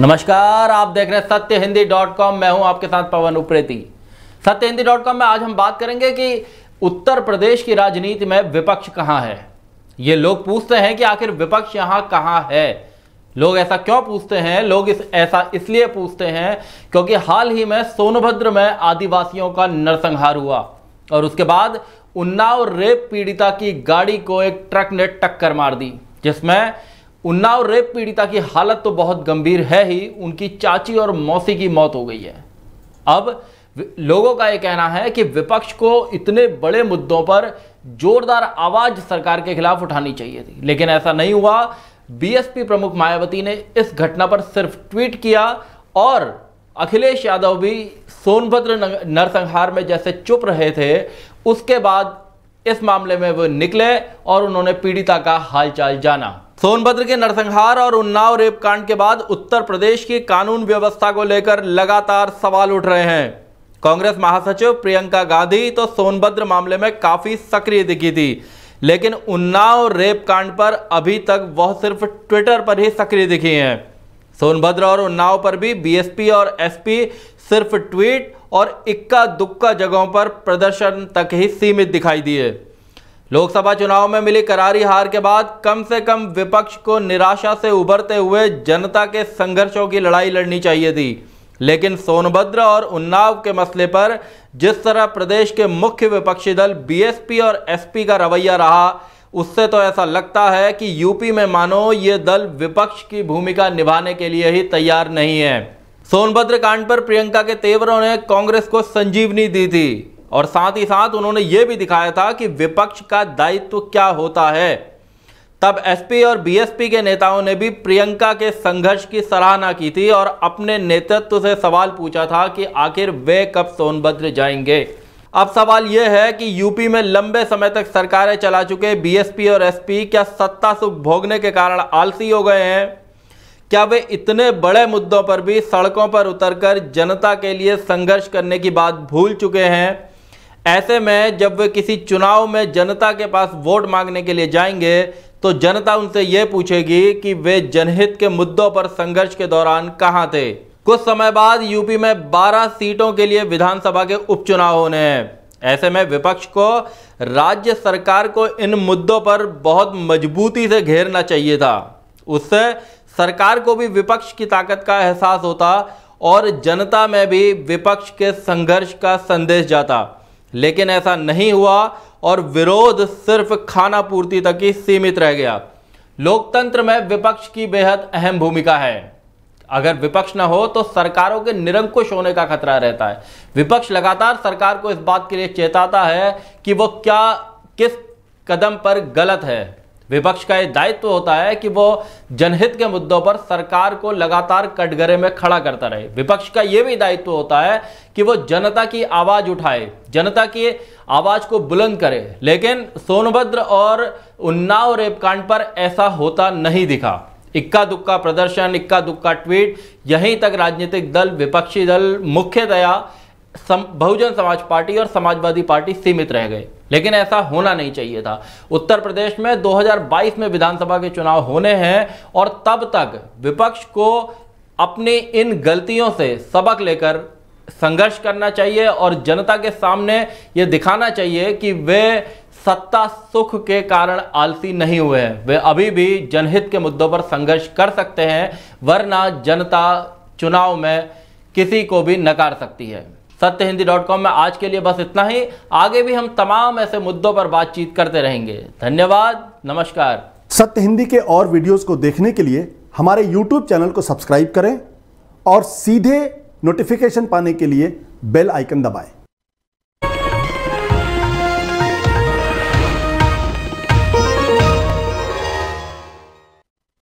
नमस्कार आप देख रहे हैं सत्य हिंदी डॉट कॉम मैं हूं आपके साथ पवन उप्रेती सत्य हिंदी डॉट कॉम में आज हम बात करेंगे कि उत्तर प्रदेश की राजनीति में विपक्ष कहां है ये लोग पूछते हैं कि आखिर विपक्ष यहां कहां है लोग ऐसा क्यों पूछते हैं लोग इस ऐसा इसलिए पूछते हैं क्योंकि हाल ही में सोनभद्र में आदिवासियों का नरसंहार हुआ और उसके बाद उन्नाव रेप पीड़िता की गाड़ी को एक ट्रक ने टक्कर मार दी जिसमें उन्नाव रेप पीड़िता की हालत तो बहुत गंभीर है ही उनकी चाची और मौसी की मौत हो गई है अब लोगों का यह कहना है कि विपक्ष को इतने बड़े मुद्दों पर जोरदार आवाज सरकार के खिलाफ उठानी चाहिए थी लेकिन ऐसा नहीं हुआ बीएसपी प्रमुख मायावती ने इस घटना पर सिर्फ ट्वीट किया और अखिलेश यादव भी सोनभद्र नरसंहार में जैसे चुप रहे थे उसके बाद इस मामले में वो निकले और उन्होंने पीड़िता का हालचाल जाना सोनभद्र के नरसंहार और उन्नाव रेप कांड के बाद उत्तर प्रदेश की कानून व्यवस्था को लेकर लगातार सवाल उठ रहे हैं कांग्रेस महासचिव प्रियंका गांधी तो सोनभद्र मामले में काफ़ी सक्रिय दिखी थी लेकिन उन्नाव रेप कांड पर अभी तक वह सिर्फ ट्विटर पर ही सक्रिय दिखी हैं सोनभद्र और उन्नाव पर भी बीएसपी और एसपी सिर्फ ट्वीट और इक्का दुक्का जगहों पर प्रदर्शन तक ही सीमित दिखाई दिए लोकसभा चुनाव में मिली करारी हार के बाद कम से कम विपक्ष को निराशा से उभरते हुए जनता के संघर्षों की लड़ाई लड़नी चाहिए थी लेकिन सोनभद्र और उन्नाव के मसले पर जिस तरह प्रदेश के मुख्य विपक्षी दल बीएसपी और एसपी का रवैया रहा उससे तो ऐसा लगता है कि यूपी में मानो ये दल विपक्ष की भूमिका निभाने के लिए ही तैयार नहीं है सोनभद्र कांड पर प्रियंका के तेवरों ने कांग्रेस को संजीवनी दी थी और साथ ही साथ उन्होंने यह भी दिखाया था कि विपक्ष का दायित्व तो क्या होता है तब एसपी और बीएसपी के नेताओं ने भी प्रियंका के संघर्ष की सराहना की थी और अपने नेतृत्व से सवाल पूछा था कि आखिर वे कब सोनभद्र जाएंगे अब सवाल यह है कि यूपी में लंबे समय तक सरकारें चला चुके बीएसपी और एसपी क्या सत्ता सुख भोगने के कारण आलसी हो गए हैं क्या वे इतने बड़े मुद्दों पर भी सड़कों पर उतरकर जनता के लिए संघर्ष करने की बात भूल चुके हैं ऐसे में जब वे किसी चुनाव में जनता के पास वोट मांगने के लिए जाएंगे तो जनता उनसे ये पूछेगी कि वे जनहित के मुद्दों पर संघर्ष के दौरान कहाँ थे कुछ समय बाद यूपी में 12 सीटों के लिए विधानसभा के उपचुनाव होने हैं ऐसे में विपक्ष को राज्य सरकार को इन मुद्दों पर बहुत मजबूती से घेरना चाहिए था उससे सरकार को भी विपक्ष की ताकत का एहसास होता और जनता में भी विपक्ष के संघर्ष का संदेश जाता लेकिन ऐसा नहीं हुआ और विरोध सिर्फ खाना पूर्ति तक ही सीमित रह गया लोकतंत्र में विपक्ष की बेहद अहम भूमिका है अगर विपक्ष ना हो तो सरकारों के निरंकुश होने का खतरा रहता है विपक्ष लगातार सरकार को इस बात के लिए चेताता है कि वो क्या किस कदम पर गलत है विपक्ष का ये दायित्व तो होता है कि वो जनहित के मुद्दों पर सरकार को लगातार कटघरे में खड़ा करता रहे विपक्ष का यह भी दायित्व होता है कि वो जनता की आवाज़ उठाए जनता की आवाज़ को बुलंद करे लेकिन सोनभद्र और उन्नाव रेपकांड पर ऐसा होता नहीं दिखा इक्का दुक्का प्रदर्शन इक्का दुक्का ट्वीट यहीं तक राजनीतिक दल विपक्षी दल मुख्यतया बहुजन समाज पार्टी और समाजवादी पार्टी सीमित रह गए लेकिन ऐसा होना नहीं चाहिए था उत्तर प्रदेश में 2022 में विधानसभा के चुनाव होने हैं और तब तक विपक्ष को अपनी इन गलतियों से सबक लेकर संघर्ष करना चाहिए और जनता के सामने ये दिखाना चाहिए कि वे सत्ता सुख के कारण आलसी नहीं हुए हैं वे अभी भी जनहित के मुद्दों पर संघर्ष कर सकते हैं वरना जनता चुनाव में किसी को भी नकार सकती है सत्य हिंदी डॉट कॉम में आज के लिए बस इतना ही आगे भी हम तमाम ऐसे मुद्दों पर बातचीत करते रहेंगे धन्यवाद नमस्कार सत्य हिंदी के और वीडियोस को देखने के लिए हमारे यूट्यूब चैनल को सब्सक्राइब करें और सीधे नोटिफिकेशन पाने के लिए बेल आइकन दबाएं